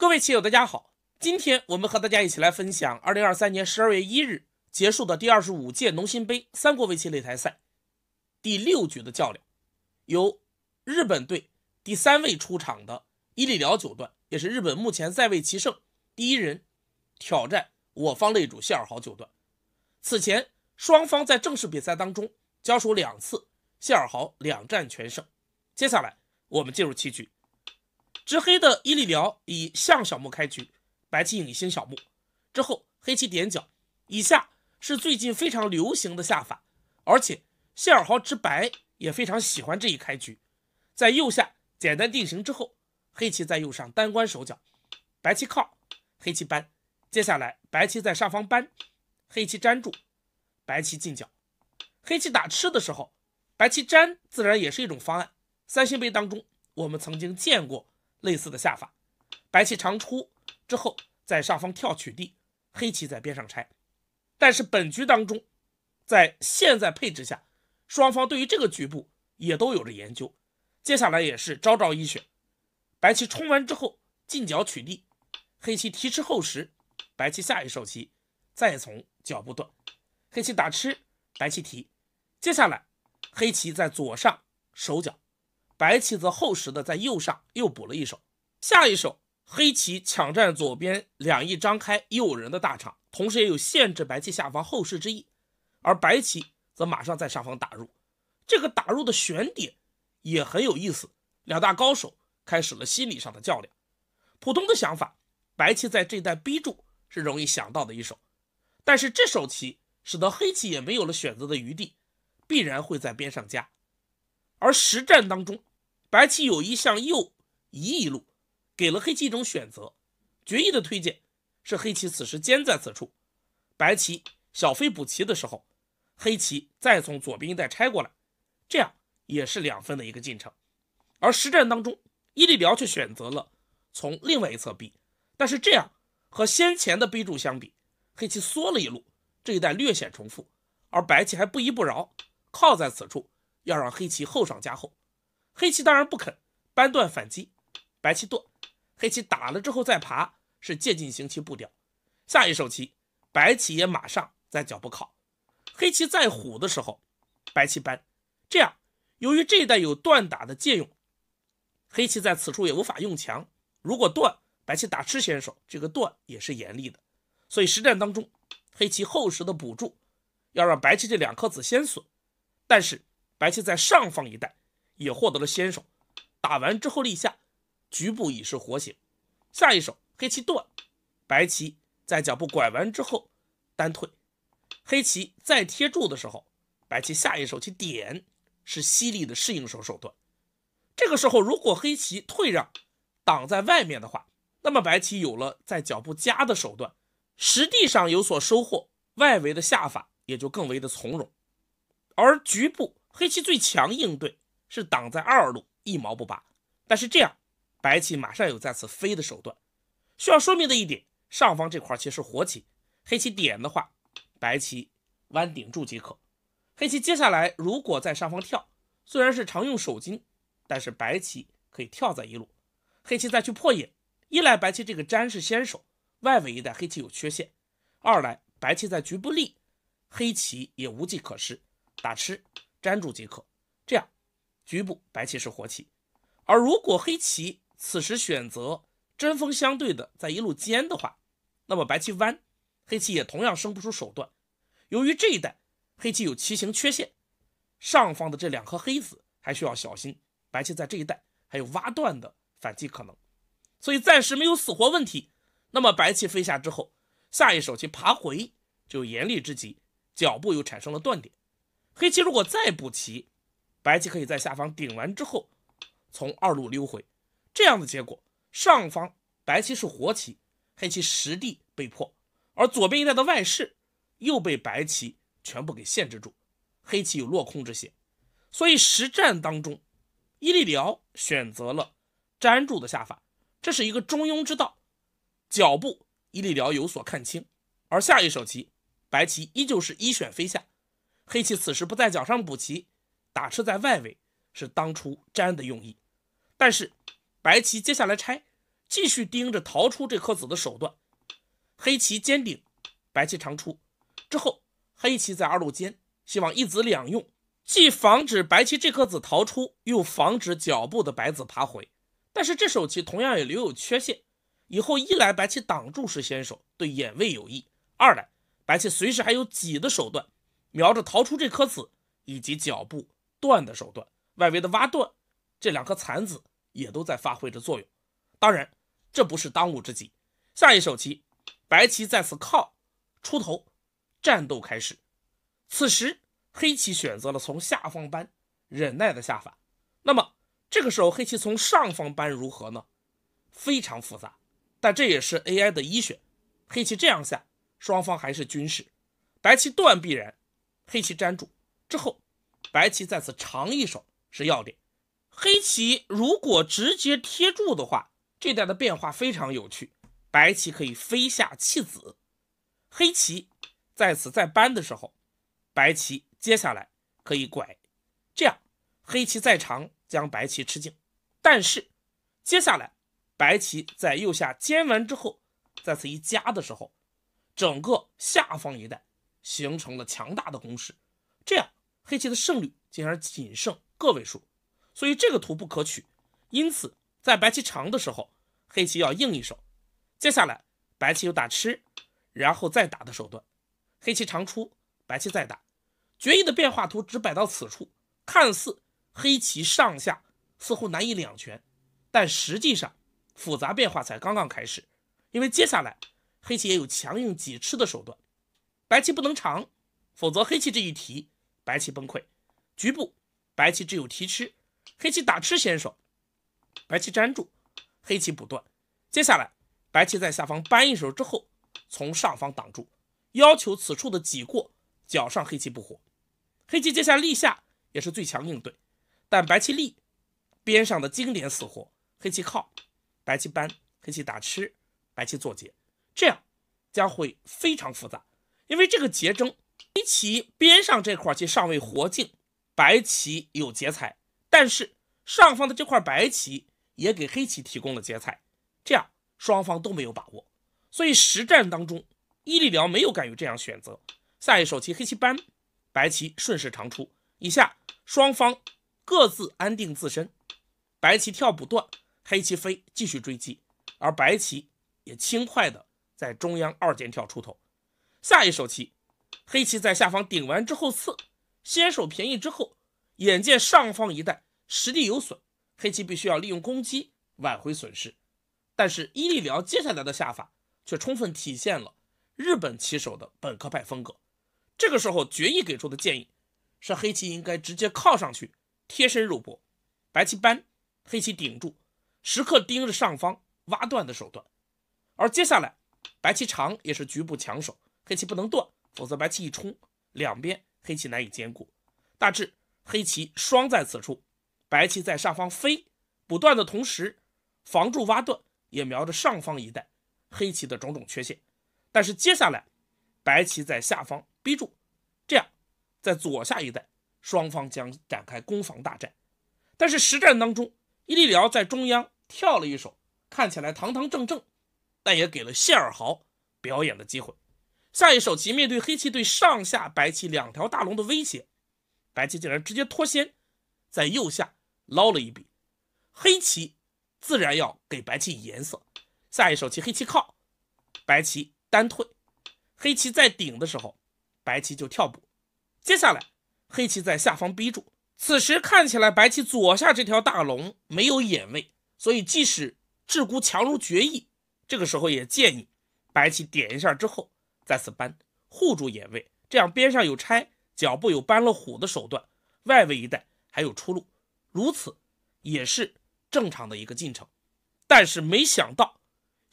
各位棋友，大家好！今天我们和大家一起来分享2023年12月1日结束的第25届农心杯三国围棋擂台赛第六局的较量。由日本队第三位出场的伊利辽九段，也是日本目前在位棋圣第一人，挑战我方擂主谢尔豪九段。此前双方在正式比赛当中交手两次，谢尔豪两战全胜。接下来我们进入棋局。执黑的伊利辽以象小目开局，白棋引星小目，之后黑棋点角。以下是最近非常流行的下法，而且谢尔豪执白也非常喜欢这一开局。在右下简单定型之后，黑棋在右上单关守角，白棋靠，黑棋扳。接下来白棋在上方扳，黑棋粘住，白棋进角。黑棋打吃的时候，白棋粘自然也是一种方案。三星杯当中，我们曾经见过。类似的下法，白棋长出之后，在上方跳取地，黑棋在边上拆。但是本局当中，在现在配置下，双方对于这个局部也都有着研究。接下来也是招招一选，白棋冲完之后进角取地，黑棋提吃后时，白棋下一手棋再从角部断，黑棋打吃，白棋提。接下来黑棋在左上手角。白棋则厚实的在右上又补了一手，下一手黑棋抢占左边两翼张开诱人的大场，同时也有限制白棋下方后势之意，而白棋则马上在上方打入，这个打入的选点也很有意思。两大高手开始了心理上的较量。普通的想法，白棋在这带逼住是容易想到的一手，但是这手棋使得黑棋也没有了选择的余地，必然会在边上加。而实战当中。白棋有意向右移一路，给了黑棋一种选择。决意的推荐是黑棋此时尖在此处，白棋小飞补棋的时候，黑棋再从左边一带拆过来，这样也是两分的一个进程。而实战当中，伊利辽却选择了从另外一侧逼，但是这样和先前的逼住相比，黑棋缩了一路，这一带略显重复，而白棋还不依不饶，靠在此处要让黑棋后上加后。黑棋当然不肯搬断反击，白棋断，黑棋打了之后再爬，是借进行棋步调。下一手棋，白棋也马上在脚步靠，黑棋在虎的时候，白棋搬，这样由于这一带有断打的借用，黑棋在此处也无法用强。如果断，白棋打吃先手，这个断也是严厉的。所以实战当中，黑棋厚实的补住，要让白棋这两颗子先损。但是白棋在上方一带。也获得了先手，打完之后立下，局部已是活形。下一手黑棋断，白棋在脚步拐完之后单退，黑棋再贴住的时候，白棋下一手去点，是犀利的适应手手段。这个时候如果黑棋退让，挡在外面的话，那么白棋有了在脚步加的手段，实际上有所收获，外围的下法也就更为的从容。而局部黑棋最强应对。是挡在二路一毛不拔，但是这样白棋马上有再次飞的手段。需要说明的一点，上方这块其实活棋，黑棋点的话，白棋弯顶住即可。黑棋接下来如果在上方跳，虽然是常用手筋，但是白棋可以跳在一路，黑棋再去破眼。一来白棋这个粘是先手，外围一带黑棋有缺陷；二来白棋在局部利，黑棋也无计可施，打吃粘住即可。局部白棋是活棋，而如果黑棋此时选择针锋相对的在一路尖的话，那么白棋弯，黑棋也同样生不出手段。由于这一带黑棋有棋形缺陷，上方的这两颗黑子还需要小心。白棋在这一带还有挖断的反击可能，所以暂时没有死活问题。那么白棋飞下之后，下一手棋爬回就严厉之极，脚步又产生了断点。黑棋如果再补棋。白棋可以在下方顶完之后，从二路溜回，这样的结果，上方白棋是活棋，黑棋实地被迫，而左边一带的外势又被白棋全部给限制住，黑棋有落空之险。所以实战当中，伊利辽选择了粘住的下法，这是一个中庸之道。脚步伊利辽有所看清，而下一手棋，白棋依旧是一选飞下，黑棋此时不在脚上补棋。打车在外围是当初粘的用意，但是白棋接下来拆，继续盯着逃出这颗子的手段。黑棋尖顶，白棋长出之后，黑棋在二路尖，希望一子两用，既防止白棋这颗子逃出，又防止脚部的白子爬回。但是这手棋同样也留有缺陷，以后一来白棋挡住是先手，对眼位有益；二来白棋随时还有挤的手段，瞄着逃出这颗子以及脚部。断的手段，外围的挖断，这两颗残子也都在发挥着作用。当然，这不是当务之急。下一手棋，白棋再次靠出头，战斗开始。此时，黑棋选择了从下方扳，忍耐的下法。那么，这个时候黑棋从上方扳如何呢？非常复杂，但这也是 AI 的一选。黑棋这样下，双方还是均势。白棋断必然，黑棋粘住之后。白棋在此长一手是要点，黑棋如果直接贴住的话，这带的变化非常有趣。白棋可以飞下弃子，黑棋在此再扳的时候，白棋接下来可以拐，这样黑棋再长将白棋吃尽。但是接下来白棋在右下尖完之后，再次一夹的时候，整个下方一带形成了强大的攻势，这样。黑棋的胜率竟然仅剩个位数，所以这个图不可取。因此，在白棋长的时候，黑棋要应一手。接下来，白棋有打吃，然后再打的手段。黑棋长出，白棋再打。决议的变化图只摆到此处，看似黑棋上下似乎难以两全，但实际上复杂变化才刚刚开始。因为接下来黑棋也有强硬挤吃的手段，白棋不能长，否则黑棋这一提。白棋崩溃，局部白棋只有提吃，黑棋打吃先手，白棋粘住，黑棋补断。接下来，白棋在下方扳一手之后，从上方挡住，要求此处的挤过，脚上黑棋不活。黑棋接下立下也是最强应对，但白棋立边上的经典死活，黑棋靠，白棋扳，黑棋打吃，白棋做劫，这样将会非常复杂，因为这个劫争。黑棋边上这块儿尚未活净，白棋有劫财，但是上方的这块白棋也给黑棋提供了劫财，这样双方都没有把握，所以实战当中，伊利辽没有敢于这样选择。下一手棋，黑棋搬，白棋顺势长出，以下双方各自安定自身，白棋跳不断，黑棋飞继续追击，而白棋也轻快的在中央二间跳出头。下一手棋。黑棋在下方顶完之后刺，先手便宜之后，眼见上方一带实力有损，黑棋必须要利用攻击挽回损失。但是伊力辽接下来的下法却充分体现了日本棋手的本科派风格。这个时候，决议给出的建议是黑棋应该直接靠上去，贴身肉搏。白棋扳，黑棋顶住，时刻盯着上方挖断的手段。而接下来，白棋长也是局部抢手，黑棋不能断。否则，白棋一冲，两边黑棋难以兼顾。大致黑棋双在此处，白棋在上方飞不断的同时，防住挖断，也瞄着上方一带黑棋的种种缺陷。但是接下来，白棋在下方逼住，这样在左下一带，双方将展开攻防大战。但是实战当中，伊利辽在中央跳了一手，看起来堂堂正正，但也给了谢尔豪表演的机会。下一手棋，面对黑棋对上下白棋两条大龙的威胁，白棋竟然直接脱先，在右下捞了一笔。黑棋自然要给白棋颜色。下一手棋，黑棋靠，白棋单退。黑棋在顶的时候，白棋就跳补。接下来，黑棋在下方逼住。此时看起来，白棋左下这条大龙没有眼位，所以即使至孤强如绝艺，这个时候也建议白棋点一下之后。再次搬护住眼位，这样边上有拆，脚步有搬了虎的手段，外围一带还有出路，如此也是正常的一个进程。但是没想到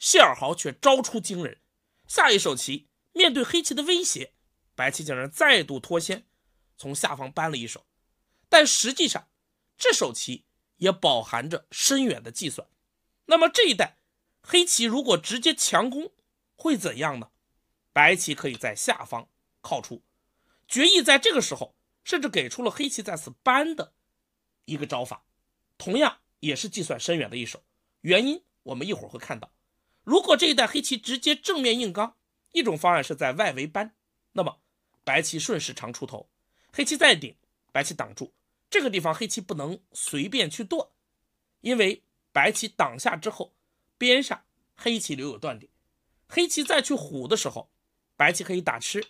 谢尔豪却招出惊人，下一手棋面对黑棋的威胁，白棋竟然再度脱先，从下方搬了一手。但实际上，这手棋也饱含着深远的计算。那么这一代黑棋如果直接强攻，会怎样呢？白棋可以在下方靠出，决议在这个时候甚至给出了黑棋在此扳的一个招法，同样也是计算深远的一手。原因我们一会儿会看到。如果这一代黑棋直接正面硬刚，一种方案是在外围扳，那么白棋顺势长出头，黑棋再顶，白棋挡住这个地方，黑棋不能随便去断，因为白棋挡下之后，边上黑棋留有断点，黑棋再去虎的时候。白棋可以打吃，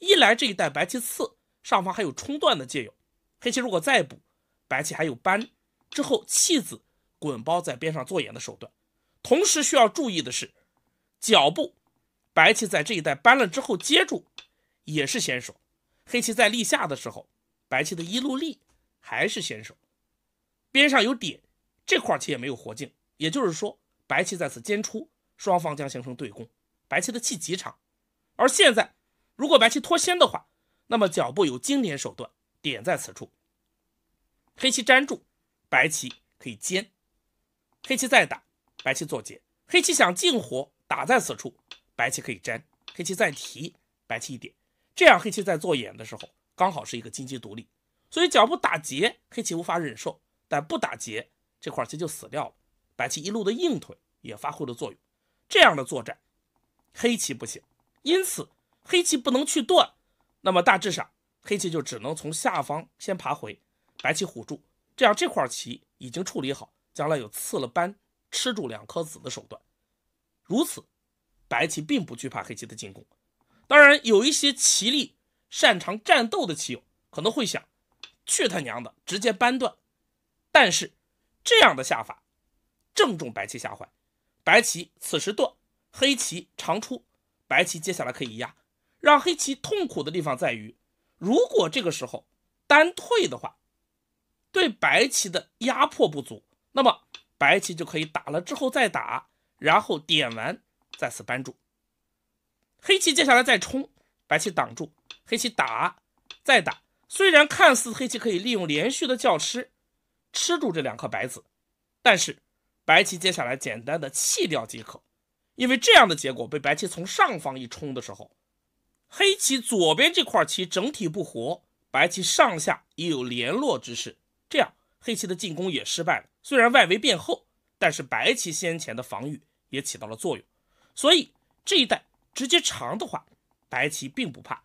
一来这一带白棋刺上方还有冲断的借用，黑棋如果再补，白棋还有扳，之后弃子滚包在边上做眼的手段。同时需要注意的是，脚步白棋在这一带扳了之后接住，也是先手。黑棋在立下的时候，白棋的一路立还是先手。边上有点这块棋也没有活净，也就是说白棋在此尖出，双方将形成对攻。白棋的气极长。而现在，如果白棋脱先的话，那么脚步有经典手段，点在此处，黑棋粘住，白棋可以尖，黑棋再打，白棋做劫，黑棋想进活，打在此处，白棋可以粘，黑棋再提，白棋一点，这样黑棋在做眼的时候，刚好是一个金鸡独立，所以脚步打劫，黑棋无法忍受，但不打劫，这块棋就死掉了，白棋一路的硬腿也发挥了作用，这样的作战，黑棋不行。因此，黑棋不能去断，那么大致上，黑棋就只能从下方先爬回，白棋虎住，这样这块棋已经处理好，将来有刺了扳吃住两颗子的手段。如此，白棋并不惧怕黑棋的进攻。当然，有一些棋力擅长战斗的棋友可能会想，去他娘的，直接扳断。但是，这样的下法，正中白棋下怀。白棋此时断，黑棋长出。白棋接下来可以压，让黑棋痛苦的地方在于，如果这个时候单退的话，对白棋的压迫不足，那么白棋就可以打了之后再打，然后点完再次扳住。黑棋接下来再冲，白棋挡住，黑棋打再打。虽然看似黑棋可以利用连续的叫吃吃住这两颗白子，但是白棋接下来简单的弃掉即可。因为这样的结果被白棋从上方一冲的时候，黑棋左边这块棋整体不活，白棋上下也有联络之势，这样黑棋的进攻也失败了。虽然外围变厚，但是白棋先前的防御也起到了作用，所以这一带直接长的话，白棋并不怕。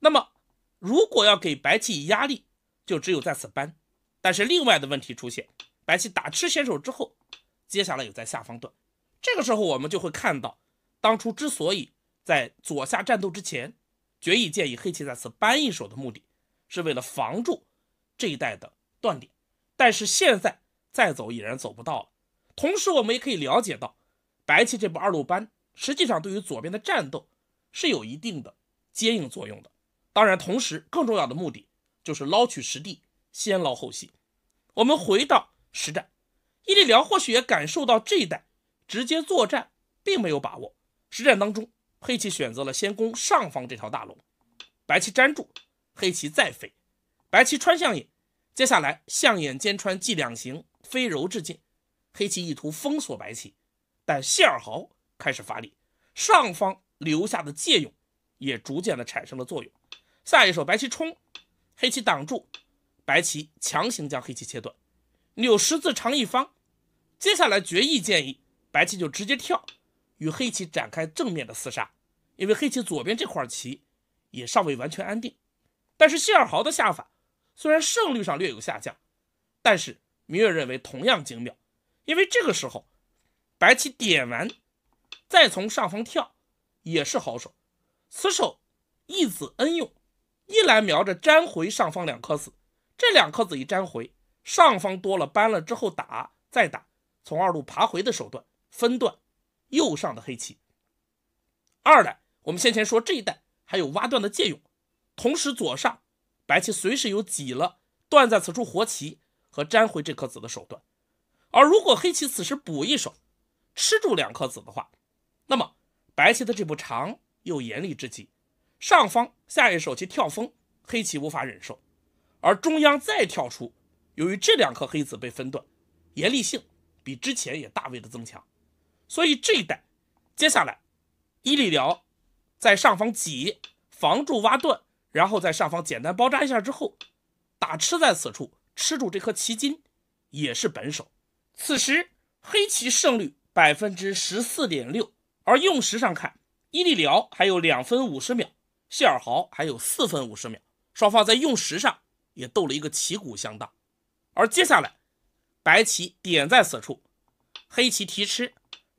那么，如果要给白棋压力，就只有在此搬。但是另外的问题出现，白棋打吃先手之后，接下来有在下方断。这个时候，我们就会看到，当初之所以在左下战斗之前，决议建议黑棋在此扳一手的目的是为了防住这一带的断点，但是现在再走已然走不到了。同时，我们也可以了解到，白棋这步二路扳，实际上对于左边的战斗是有一定的接应作用的。当然，同时更重要的目的就是捞取实地，先捞后弃。我们回到实战，伊利辽或许也感受到这一带。直接作战并没有把握，实战当中，黑棋选择了先攻上方这条大龙，白棋粘住，黑棋再飞，白棋穿象眼，接下来象眼间穿即两行飞柔至进，黑棋意图封锁白棋，但谢尔豪开始发力，上方留下的借用也逐渐的产生了作用。下一手白棋冲，黑棋挡住，白棋强行将黑棋切断，扭十字长一方，接下来决议建议。白棋就直接跳，与黑棋展开正面的厮杀。因为黑棋左边这块棋也尚未完全安定。但是谢尔豪的下法虽然胜率上略有下降，但是芈月认为同样精妙。因为这个时候白棋点完，再从上方跳，也是好手。此手一子恩用，一来瞄着粘回上方两颗子，这两颗子一粘回，上方多了，搬了之后打再打，从二路爬回的手段。分段右上的黑棋，二来我们先前说这一带还有挖断的借用，同时左上白棋随时有挤了断在此处活棋和粘回这颗子的手段。而如果黑棋此时补一手吃住两颗子的话，那么白棋的这步长又严厉至极，上方下一手棋跳风，黑棋无法忍受，而中央再跳出，由于这两颗黑子被分段，严厉性比之前也大为的增强。所以这一带，接下来，伊利辽在上方挤，防住挖断，然后在上方简单包扎一下之后，打吃在此处吃住这颗棋筋，也是本手。此时黑棋胜率百分之十四点六，而用时上看，伊利辽还有两分五十秒，谢尔豪还有四分五十秒，双方在用时上也斗了一个旗鼓相当。而接下来，白棋点在此处，黑棋提吃。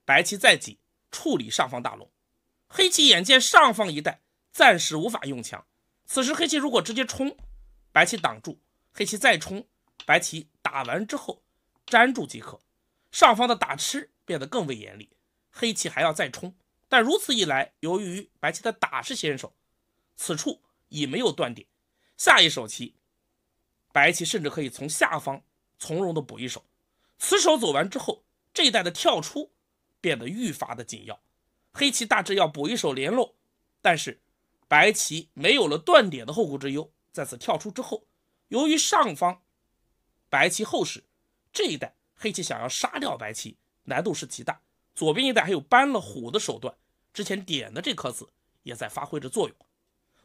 白棋再挤，处理上方大龙。黑棋眼见上方一带暂时无法用强，此时黑棋如果直接冲，白棋挡住，黑棋再冲，白棋打完之后粘住即可。上方的打吃变得更为严厉，黑棋还要再冲，但如此一来，由于白棋的打是先手，此处已没有断点，下一手棋，白棋甚至可以从下方从容的补一手。此手走完之后，这一带的跳出。变得愈发的紧要，黑棋大致要补一手联络，但是白棋没有了断点的后顾之忧，在此跳出之后，由于上方白棋后势，这一代黑棋想要杀掉白棋难度是极大。左边一代还有扳了虎的手段，之前点的这颗子也在发挥着作用。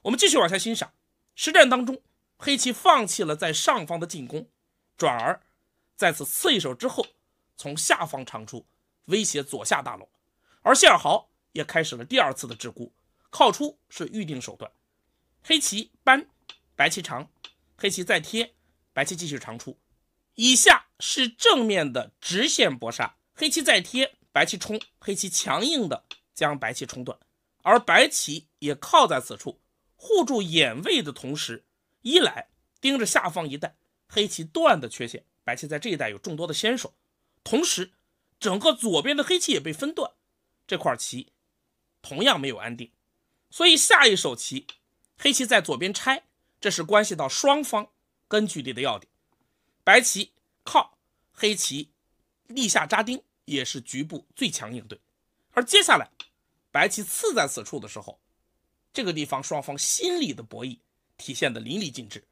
我们继续往下欣赏，实战当中，黑棋放弃了在上方的进攻，转而在此刺一手之后，从下方长出。威胁左下大龙，而谢尔豪也开始了第二次的桎梏，靠出是预定手段，黑棋扳，白棋长，黑棋再贴，白棋继续长出。以下是正面的直线搏杀，黑棋再贴，白棋冲，黑棋强硬的将白棋冲断，而白棋也靠在此处护住眼位的同时，一来盯着下方一带黑棋断的缺陷，白棋在这一带有众多的先手，同时。整个左边的黑棋也被分断，这块棋同样没有安定，所以下一手棋，黑棋在左边拆，这是关系到双方根据地的要点。白棋靠黑棋立下扎钉，也是局部最强应对。而接下来，白棋刺在此处的时候，这个地方双方心理的博弈体现的淋漓尽致。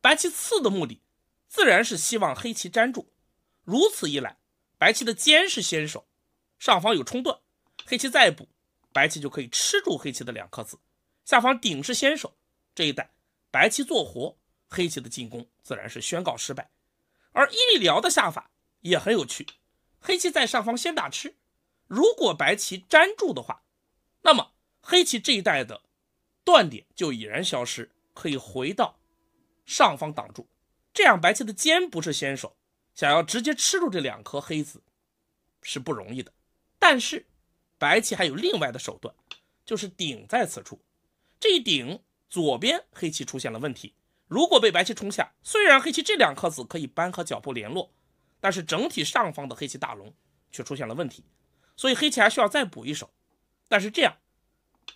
白棋刺的目的，自然是希望黑棋粘住，如此一来。白棋的尖是先手，上方有冲断，黑棋再补，白棋就可以吃住黑棋的两颗子。下方顶是先手，这一带白棋做活，黑棋的进攻自然是宣告失败。而一米辽的下法也很有趣，黑棋在上方先打吃，如果白棋粘住的话，那么黑棋这一带的断点就已然消失，可以回到上方挡住，这样白棋的尖不是先手。想要直接吃住这两颗黑子是不容易的，但是白棋还有另外的手段，就是顶在此处。这一顶，左边黑棋出现了问题，如果被白棋冲下，虽然黑棋这两颗子可以搬和脚步联络，但是整体上方的黑棋大龙却出现了问题，所以黑棋还需要再补一手。但是这样，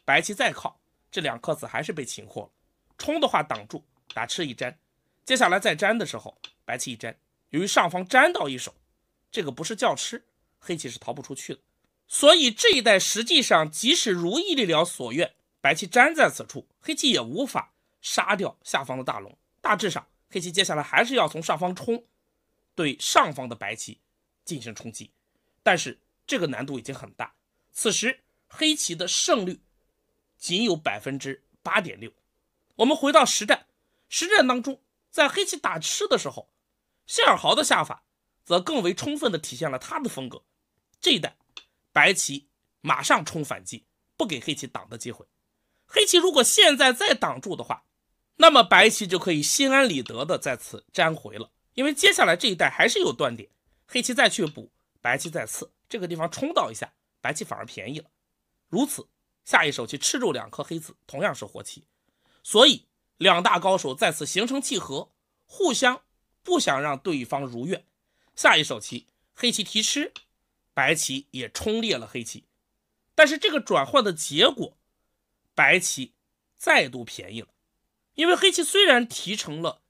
白棋再靠这两颗子还是被擒获了。冲的话挡住，打吃一粘，接下来再粘的时候，白棋一粘。由于上方粘到一手，这个不是叫吃，黑棋是逃不出去的。所以这一带实际上，即使如意料所愿，白棋粘在此处，黑棋也无法杀掉下方的大龙。大致上，黑棋接下来还是要从上方冲，对上方的白棋进行冲击。但是这个难度已经很大，此时黑棋的胜率仅有百分之八点六。我们回到实战，实战当中，在黑棋打吃的时候。谢尔豪的下法则更为充分地体现了他的风格。这一代，白棋马上冲反击，不给黑棋挡的机会。黑棋如果现在再挡住的话，那么白棋就可以心安理得地在此粘回了。因为接下来这一代还是有断点，黑棋再去补，白棋再次这个地方冲到一下，白棋反而便宜了。如此，下一手去吃住两颗黑子，同样是活棋。所以，两大高手再次形成契合，互相。不想让对方如愿，下一手棋，黑棋提吃，白棋也冲裂了黑棋。但是这个转换的结果，白棋再度便宜了，因为黑棋虽然提成了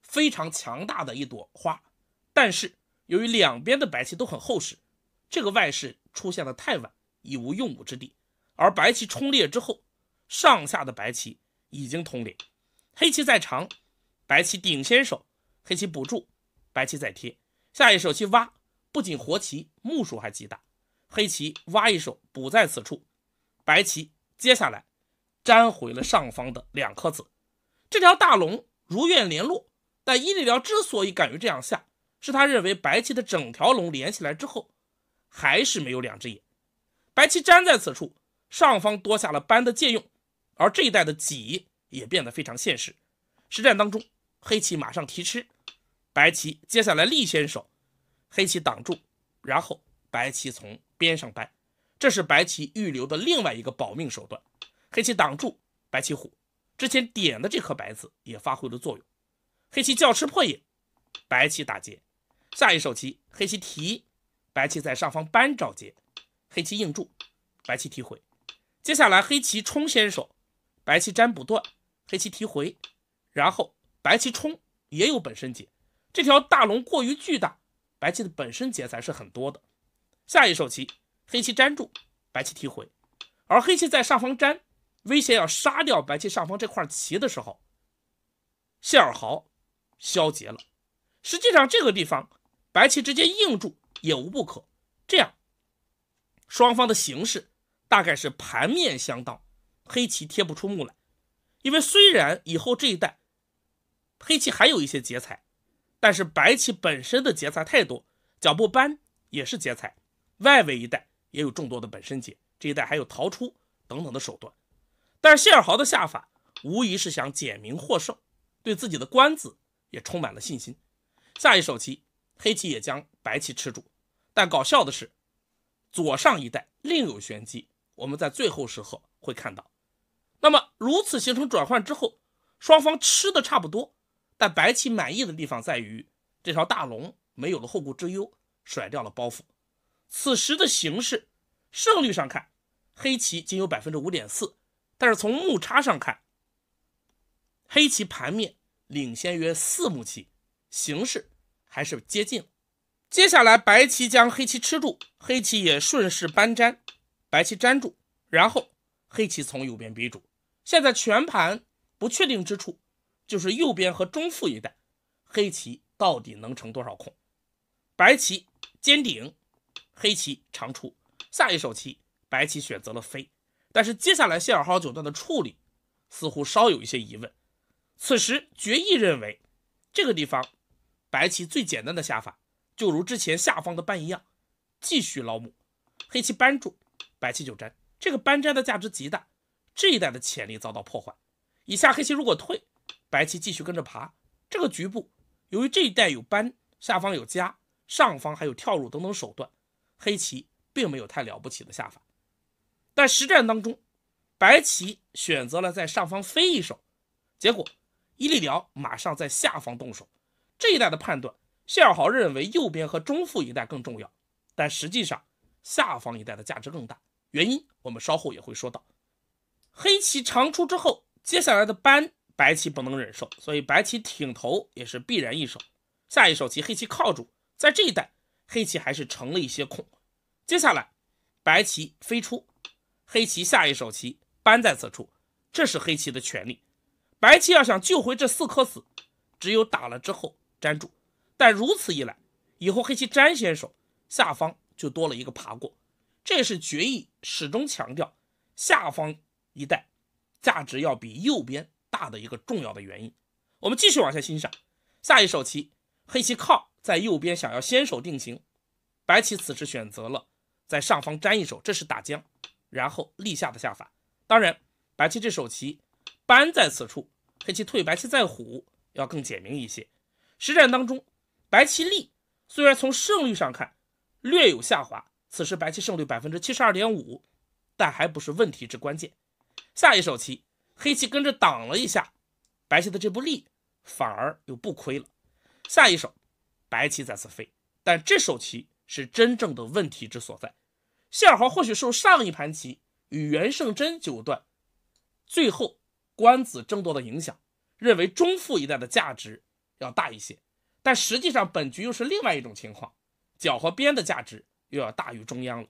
非常强大的一朵花，但是由于两边的白棋都很厚实，这个外势出现的太晚，已无用武之地。而白棋冲裂之后，上下的白棋已经通灵，黑棋再长，白棋顶先手。黑棋补住，白棋再贴。下一手去挖，不仅活棋，目数还极大。黑棋挖一手补在此处，白棋接下来粘回了上方的两颗子。这条大龙如愿连落。但伊利辽之所以敢于这样下，是他认为白棋的整条龙连起来之后，还是没有两只眼。白棋粘在此处，上方多下了扳的借用，而这一带的挤也变得非常现实。实战当中，黑棋马上提吃。白棋接下来立先手，黑棋挡住，然后白棋从边上扳，这是白棋预留的另外一个保命手段。黑棋挡住，白棋虎之前点的这颗白子也发挥了作用。黑棋叫吃破眼，白棋打劫。下一手棋，黑棋提，白棋在上方扳找劫，黑棋应住，白棋提回。接下来黑棋冲先手，白棋粘不断，黑棋提回，然后白棋冲也有本身解。这条大龙过于巨大，白棋的本身劫材是很多的。下一手棋，黑棋粘住，白棋提回，而黑棋在上方粘，威胁要杀掉白棋上方这块棋的时候，谢尔豪消劫了。实际上，这个地方白棋直接应住也无不可。这样，双方的形势大概是盘面相当，黑棋贴不出目来，因为虽然以后这一带黑棋还有一些劫材。但是白棋本身的劫财太多，脚步搬也是劫财，外围一带也有众多的本身劫，这一带还有逃出等等的手段。但是谢尔豪的下法无疑是想简明获胜，对自己的官子也充满了信心。下一手棋，黑棋也将白棋吃住。但搞笑的是，左上一带另有玄机，我们在最后时刻会看到。那么如此形成转换之后，双方吃的差不多。但白棋满意的地方在于，这条大龙没有了后顾之忧，甩掉了包袱。此时的形势，胜率上看，黑棋仅有百分之五点四，但是从目差上看，黑棋盘面领先约四目棋，形势还是接近。接下来，白棋将黑棋吃住，黑棋也顺势搬粘，白棋粘住，然后黑棋从右边逼住。现在全盘不确定之处。就是右边和中腹一带，黑棋到底能成多少空？白棋尖顶，黑棋长出。下一手棋，白棋选择了飞，但是接下来谢尔豪九段的处理似乎稍有一些疑问。此时，决议认为，这个地方，白棋最简单的下法就如之前下方的搬一样，继续捞目。黑棋搬住，白棋就粘。这个搬粘的价值极大，这一带的潜力遭到破坏。以下黑棋如果退。白棋继续跟着爬，这个局部由于这一带有搬，下方有加，上方还有跳入等等手段，黑棋并没有太了不起的下法。但实战当中，白棋选择了在上方飞一手，结果伊利辽马上在下方动手。这一代的判断，谢尔豪认为右边和中腹一代更重要，但实际上下方一代的价值更大。原因我们稍后也会说到。黑棋长出之后，接下来的扳白棋不能忍受，所以白棋挺头也是必然一手。下一手棋黑棋靠住，在这一带黑棋还是成了一些空。接下来白棋飞出，黑棋下一手棋搬在此处，这是黑棋的权利。白棋要想救回这四颗子，只有打了之后粘住。但如此一来，以后黑棋粘先手下方就多了一个爬过。这是决意始终强调下方一带价值要比右边。大的一个重要的原因，我们继续往下欣赏下一手棋，黑棋靠在右边，想要先手定型，白棋此时选择了在上方粘一手，这是打将，然后立下的下法。当然，白棋这手棋搬在此处，黑棋退，白棋再虎，要更简明一些。实战当中，白棋立虽然从胜率上看略有下滑，此时白棋胜率百分之七十二点五，但还不是问题之关键。下一手棋。黑棋跟着挡了一下，白棋的这步力反而又不亏了。下一手，白棋再次飞，但这手棋是真正的问题之所在。谢尔豪或许受上一盘棋与袁胜珍九段最后官子争夺的影响，认为中腹一带的价值要大一些，但实际上本局又是另外一种情况，角和边的价值又要大于中央了。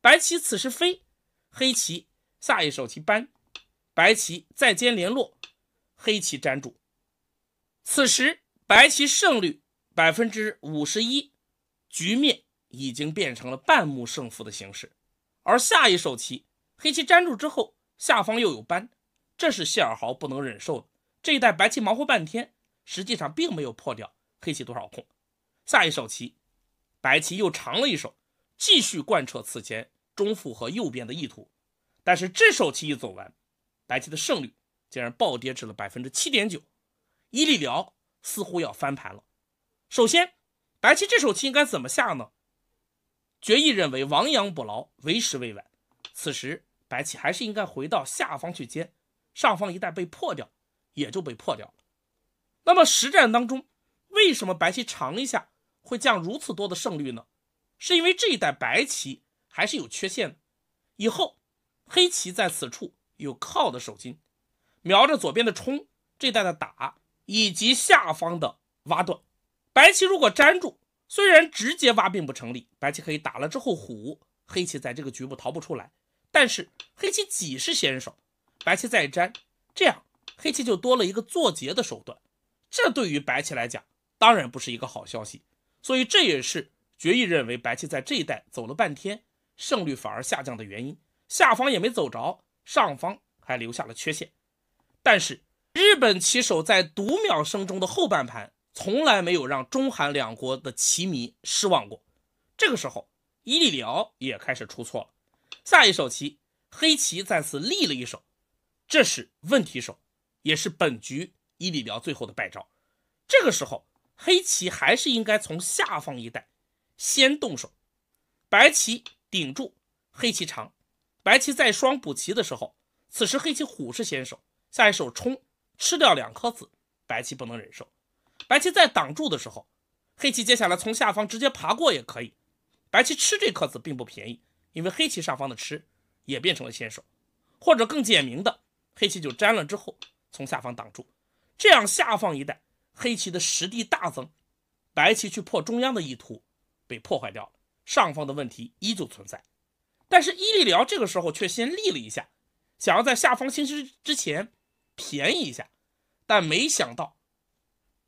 白棋此时飞，黑棋下一手棋搬。白棋再尖联络，黑棋粘住。此时白棋胜率百分之五十一，局面已经变成了半目胜负的形式。而下一手棋，黑棋粘住之后，下方又有扳，这是谢尔豪不能忍受的。这一代白棋忙活半天，实际上并没有破掉黑棋多少空。下一手棋，白棋又长了一手，继续贯彻此前中腹和右边的意图。但是这手棋一走完，白棋的胜率竟然暴跌至了百分之七点九，伊利辽似乎要翻盘了。首先，白棋这手棋应该怎么下呢？决议认为亡羊补牢为时未晚，此时白棋还是应该回到下方去接，上方一旦被破掉，也就被破掉了。那么实战当中，为什么白棋长一下会降如此多的胜率呢？是因为这一代白棋还是有缺陷的，以后黑棋在此处。有靠的手筋，瞄着左边的冲，这带的打，以及下方的挖断。白棋如果粘住，虽然直接挖并不成立，白棋可以打了之后虎，黑棋在这个局部逃不出来。但是黑棋几是先手，白棋再粘，这样黑棋就多了一个做劫的手段。这对于白棋来讲，当然不是一个好消息。所以这也是决议认为白棋在这一带走了半天，胜率反而下降的原因。下方也没走着。上方还留下了缺陷，但是日本棋手在读秒声中的后半盘从来没有让中韩两国的棋迷失望过。这个时候，伊利辽也开始出错了。下一手棋，黑棋再次立了一手，这是问题手，也是本局伊利辽最后的败招。这个时候，黑棋还是应该从下方一带先动手，白棋顶住，黑棋长。白棋在双补棋的时候，此时黑棋虎是先手，下一手冲吃掉两颗子，白棋不能忍受。白棋在挡住的时候，黑棋接下来从下方直接爬过也可以。白棋吃这颗子并不便宜，因为黑棋上方的吃也变成了先手，或者更简明的，黑棋就粘了之后从下方挡住，这样下方一带黑棋的实力大增，白棋去破中央的意图被破坏掉了，上方的问题依旧存在。但是，伊利辽这个时候却先立了一下，想要在下方星吃之前便宜一下，但没想到，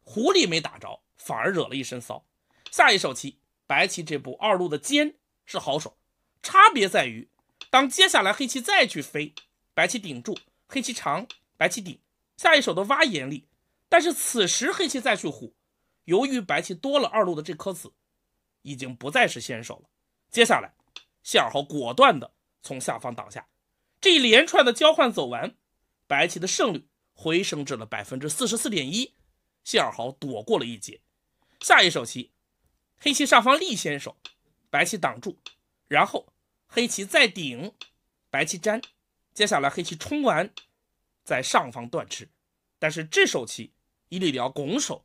狐狸没打着，反而惹了一身骚。下一手棋，白棋这步二路的尖是好手，差别在于，当接下来黑棋再去飞，白棋顶住，黑棋长，白棋顶。下一手的挖眼厉，但是此时黑棋再去虎，由于白棋多了二路的这颗子，已经不再是先手了。接下来。谢尔豪果断地从下方挡下，这一连串的交换走完，白棋的胜率回升至了百分之四十四点一，谢尔豪躲过了一劫。下一手棋，黑棋上方立先手，白棋挡住，然后黑棋再顶，白棋粘，接下来黑棋冲完，在上方断吃。但是这手棋，伊利辽拱手，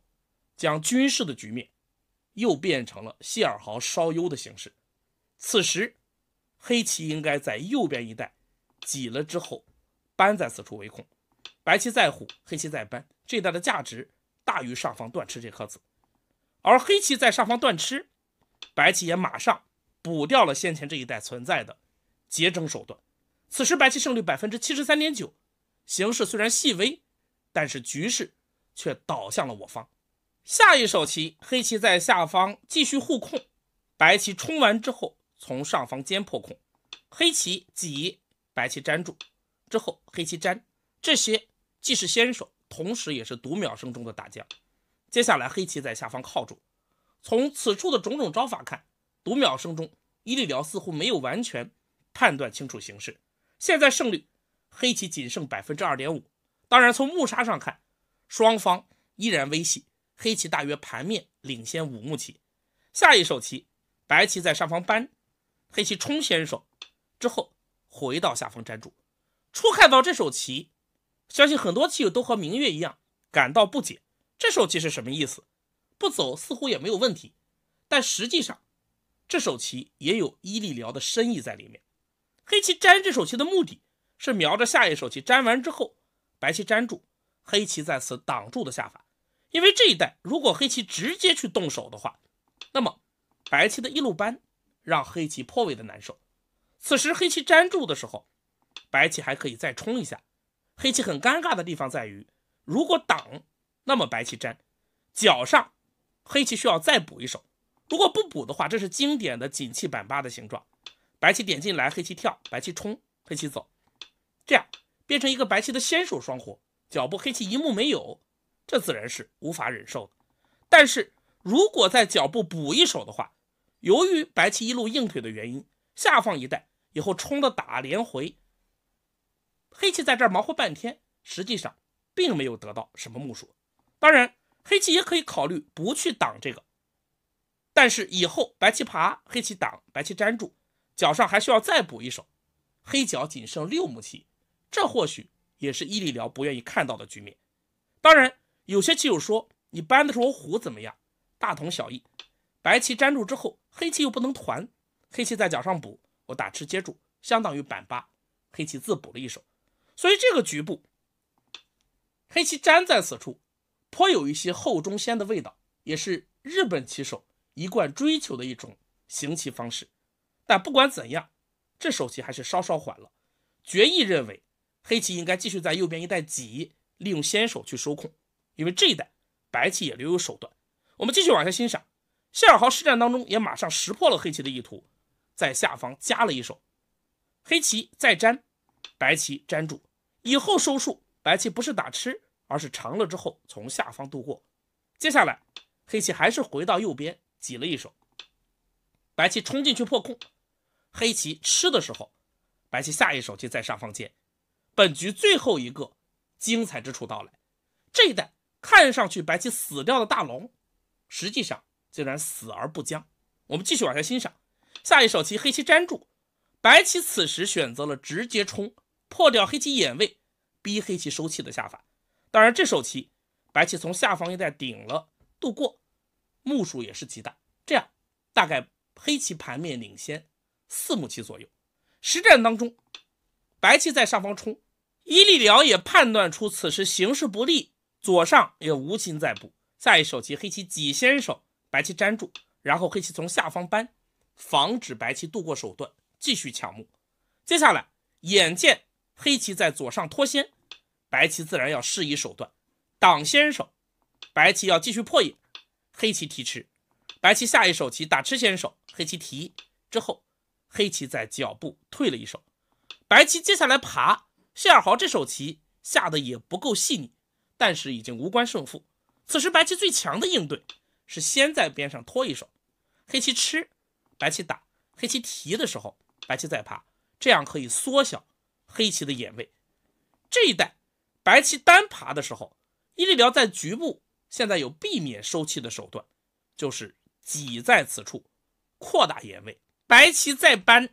将军事的局面又变成了谢尔豪稍优的形式。此时。黑棋应该在右边一带挤了之后，搬在此处围控。白棋在虎，黑棋在搬，这一带的价值大于上方断吃这颗子。而黑棋在上方断吃，白棋也马上补掉了先前这一带存在的节争手段。此时白棋胜率百分之七十三点九，形势虽然细微，但是局势却倒向了我方。下一手棋，黑棋在下方继续互控，白棋冲完之后。从上方尖破空，黑棋挤，白棋粘住，之后黑棋粘，这些既是先手，同时也是读秒声中的大将。接下来黑棋在下方靠住，从此处的种种招法看，读秒声中伊利辽似乎没有完全判断清楚形势。现在胜率黑棋仅剩百分之二点五，当然从目杀上看，双方依然微喜，黑棋大约盘面领先五目棋。下一手棋，白棋在上方扳。黑棋冲先手，之后回到下方粘住。初看到这手棋，相信很多棋友都和明月一样感到不解。这手棋是什么意思？不走似乎也没有问题，但实际上这手棋也有伊利辽的深意在里面。黑棋粘这手棋的目的是瞄着下一手棋粘完之后，白棋粘住，黑棋在此挡住的下法。因为这一带如果黑棋直接去动手的话，那么白棋的一路扳让黑棋颇为的难受。此时黑棋粘住的时候，白棋还可以再冲一下。黑棋很尴尬的地方在于，如果挡，那么白棋粘脚上，黑棋需要再补一手。如果不补的话，这是经典的紧气板八的形状。白棋点进来，黑棋跳，白棋冲，黑棋走，这样变成一个白棋的先手双活。脚步黑棋一目没有，这自然是无法忍受的。但是如果在脚步补一手的话，由于白棋一路硬腿的原因，下放一带以后冲的打连回，黑棋在这儿忙活半天，实际上并没有得到什么目数。当然，黑棋也可以考虑不去挡这个，但是以后白棋爬，黑棋挡，白棋粘住，脚上还需要再补一手，黑角仅剩六目棋，这或许也是伊利辽不愿意看到的局面。当然，有些棋友说你搬的时候虎怎么样？大同小异，白棋粘住之后。黑棋又不能团，黑棋在角上补，我打吃接住，相当于板八，黑棋自补了一手，所以这个局部，黑棋粘在此处，颇有一些后中先的味道，也是日本棋手一贯追求的一种行棋方式。但不管怎样，这手棋还是稍稍缓了。决意认为，黑棋应该继续在右边一带挤，利用先手去收控，因为这一带白棋也留有手段。我们继续往下欣赏。谢尔豪实战当中也马上识破了黑棋的意图，在下方加了一手，黑棋再粘，白棋粘住以后收束，白棋不是打吃，而是长了之后从下方度过。接下来，黑棋还是回到右边挤了一手，白棋冲进去破空，黑棋吃的时候，白棋下一手就在上方接。本局最后一个精彩之处到来，这一代看上去白棋死掉的大龙，实际上。虽然死而不僵，我们继续往下欣赏下一手棋，黑棋粘住，白棋此时选择了直接冲，破掉黑棋眼位，逼黑棋收气的下法。当然，这手棋白棋从下方一带顶了，度过目数也是极大。这样大概黑棋盘面领先四目棋左右。实战当中，白棋在上方冲，伊利辽也判断出此时形势不利，左上也无心再补。下一手棋，黑棋挤先手。白棋粘住，然后黑棋从下方搬，防止白棋度过手段，继续抢目。接下来眼见黑棋在左上脱先，白棋自然要施以手段挡先手。白棋要继续破眼，黑棋提吃。白棋下一手棋打吃先手，黑棋提之后，黑棋在脚步退了一手。白棋接下来爬谢尔豪这手棋下的也不够细腻，但是已经无关胜负。此时白棋最强的应对。是先在边上拖一手，黑棋吃，白棋打，黑棋提的时候，白棋再爬，这样可以缩小黑棋的眼位。这一带白棋单爬的时候，伊利辽在局部现在有避免收气的手段，就是挤在此处扩大眼位，白棋再搬，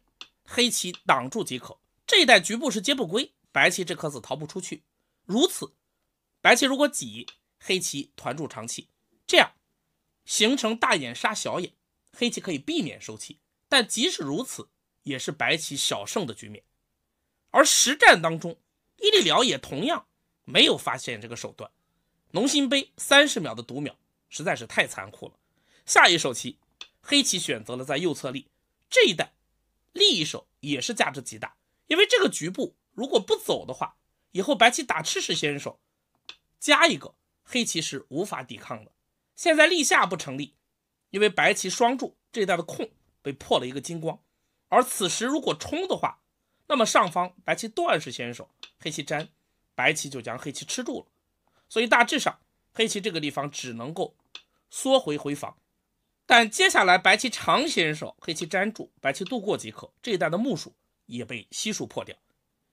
黑棋挡住即可。这一带局部是皆不归，白棋这颗子逃不出去。如此，白棋如果挤，黑棋团住长气，这样。形成大眼杀小眼，黑棋可以避免收气，但即使如此，也是白棋小胜的局面。而实战当中，伊利辽也同样没有发现这个手段。农心杯三十秒的读秒实在是太残酷了。下一手棋，黑棋选择了在右侧立这一带立一手也是价值极大，因为这个局部如果不走的话，以后白棋打吃势先手加一个黑棋是无法抵抗的。现在立下不成立，因为白棋双柱这一带的空被破了一个金光，而此时如果冲的话，那么上方白棋断是先手，黑棋粘，白棋就将黑棋吃住了。所以大致上黑棋这个地方只能够缩回回防，但接下来白棋长先手，黑棋粘住，白棋渡过即可，这一带的目数也被悉数破掉。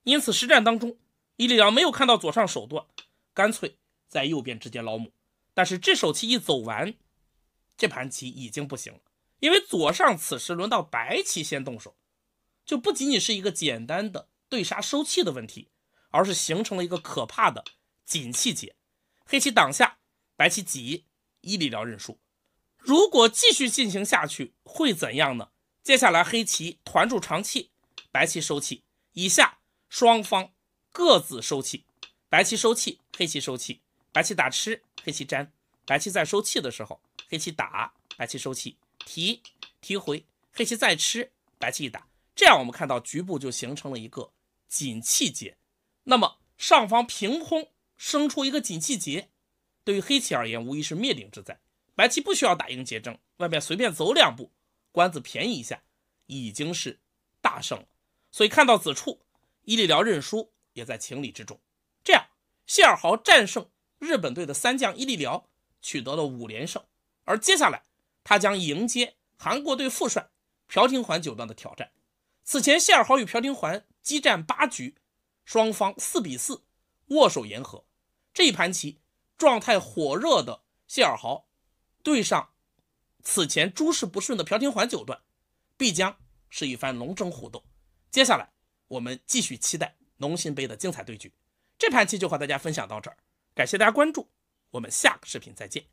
因此实战当中，伊利扬没有看到左上手段，干脆在右边直接捞母。但是这手棋一走完，这盘棋已经不行了，因为左上此时轮到白棋先动手，就不仅仅是一个简单的对杀收气的问题，而是形成了一个可怕的紧气劫。黑棋挡下，白棋挤，一力疗认输。如果继续进行下去会怎样呢？接下来黑棋团住长气，白棋收气，以下双方各自收气，白棋收气，黑棋收气。白棋打吃，黑棋粘，白棋在收气的时候，黑棋打，白棋收气，提提回，黑棋再吃，白棋一打，这样我们看到局部就形成了一个紧气结。那么上方凭空生出一个紧气结，对于黑棋而言无疑是灭顶之灾。白棋不需要打赢劫争，外面随便走两步，官子便宜一下，已经是大胜了。所以看到此处，伊利辽认输也在情理之中。这样谢尔豪战胜。日本队的三将伊利辽取得了五连胜，而接下来他将迎接韩国队副帅朴廷桓九段的挑战。此前谢尔豪与朴廷桓激战八局，双方四比四握手言和。这一盘棋状态火热的谢尔豪对上此前诸事不顺的朴廷桓九段，必将是一番龙争虎斗。接下来我们继续期待农心杯的精彩对局。这盘棋就和大家分享到这儿。感谢大家关注，我们下个视频再见。